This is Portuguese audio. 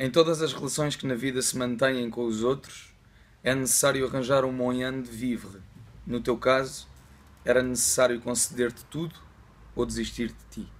Em todas as relações que na vida se mantêm com os outros, é necessário arranjar um moyen de vivre. No teu caso, era necessário conceder-te tudo ou desistir de ti.